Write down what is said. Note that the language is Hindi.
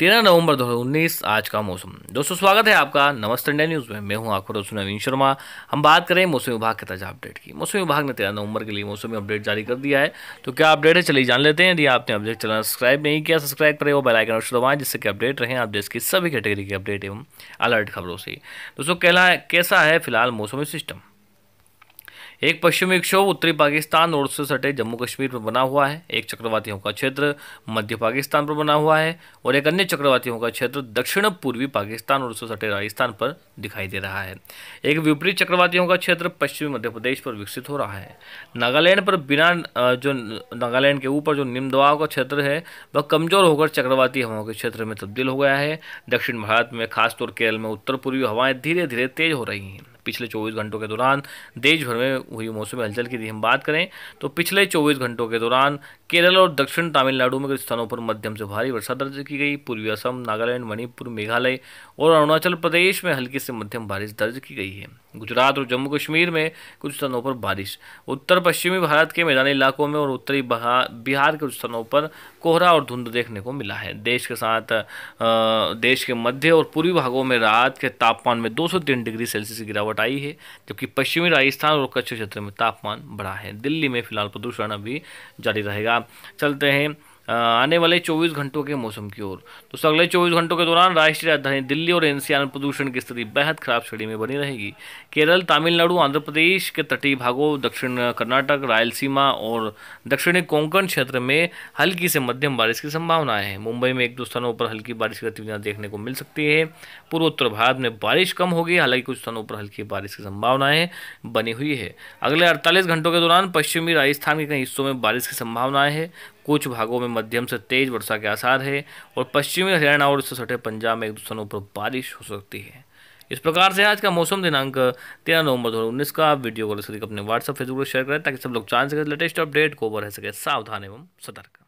तेरह नवंबर 2019 आज का मौसम दोस्तों स्वागत है आपका नमस्ते इंडिया न्यूज़ में मैं हूं आखिर दोस्तों नवीन शर्मा हम बात करें मौसम विभाग के ताज़ा अपडेट की मौसम विभाग ने तेरह नवंबर के लिए मौसम अपडेट जारी कर दिया है तो क्या अपडेट है चलिए जान लेते हैं यदि आपने अपडेट चैनल सब्सक्राइब नहीं किया सब्सक्राइब करें वो बेलाइकन अवश्य दबाएं जिससे कि अपडेट रहें आप देश की सभी कैटेगरी के अपडेट एवं अलर्ट खबरों से दोस्तों कहला कैसा है फिलहाल मौसमी सिस्टम एक पश्चिमी विक्षोभ उत्तरी पाकिस्तान और उससे सटे जम्मू कश्मीर पर बना हुआ है एक चक्रवातियों का क्षेत्र मध्य पाकिस्तान पर बना हुआ है और एक अन्य चक्रवातियों का क्षेत्र दक्षिण पूर्वी पाकिस्तान और उससे सटे राजस्थान पर दिखाई दे रहा है एक विपरीत चक्रवातियों का क्षेत्र पश्चिमी मध्य प्रदेश पर विकसित हो रहा है नागालैंड पर बिना जो नागालैंड के ऊपर जो निम्न दबाव का क्षेत्र है वह कमजोर होकर चक्रवाती हवाओं के क्षेत्र में तब्दील हो गया है दक्षिण भारत में खासतौर केरल में उत्तर पूर्वी हवाएं धीरे धीरे तेज हो रही हैं पिछले 24 घंटों के दौरान देश भर में हुई मौसमी हलचल की हम बात करें तो पिछले 24 घंटों के दौरान केरल और दक्षिण तमिलनाडु में कुछ स्थानों पर मध्यम से भारी वर्षा दर्ज की गई पूर्वी असम नागालैंड मणिपुर मेघालय और अरुणाचल प्रदेश में हल्की से मध्यम बारिश दर्ज की गई है गुजरात और जम्मू कश्मीर में कुछ स्थानों पर बारिश उत्तर पश्चिमी भारत के मैदानी इलाकों में और उत्तरी बिहार के कुछ स्थानों पर कोहरा और धुंध देखने को मिला है देश के साथ देश के मध्य और पूर्वी भागों में रात के तापमान में तीन डिग्री सेल्सियस की गिरावट आई है जबकि पश्चिमी राजस्थान और कच्छ क्षेत्र में तापमान बढ़ा है दिल्ली में फिलहाल प्रदूषण अभी जारी रहेगा चलते हैं आने वाले 24 घंटों के मौसम की ओर तो अगले 24 घंटों के दौरान राष्ट्रीय राजधानी दिल्ली और एनसीआर में प्रदूषण की स्थिति बेहद खराब श्रेणी में बनी रहेगी केरल तमिलनाडु आंध्र प्रदेश के तटीय भागों दक्षिण कर्नाटक रायलसीमा और दक्षिणी कोंकण क्षेत्र में हल्की से मध्यम बारिश की संभावना है मुंबई में एक दो स्थानों पर हल्की बारिश की गतिविधियाँ देखने को मिल सकती है पूर्वोत्तर भारत में बारिश कम होगी हालांकि कुछ स्थानों पर हल्की बारिश की संभावनाएं बनी हुई है अगले अड़तालीस घंटों के दौरान पश्चिमी राजस्थान के कई हिस्सों में बारिश की संभावनाएं है कुछ भागों में मध्यम से तेज वर्षा के आसार है और पश्चिमी हरियाणा और इससे सटे पंजाब में एक दो स्थानों पर बारिश हो सकती है इस प्रकार से आज का मौसम दिनांक तेरह नवंबर दो हजार उन्नीस का वीडियो को अपने व्हाट्सअप फेसबुक पर शेयर करें ताकि सब लोग जान सके लेटेस्ट अपडेट को रह सके सावधान एवं सतर्क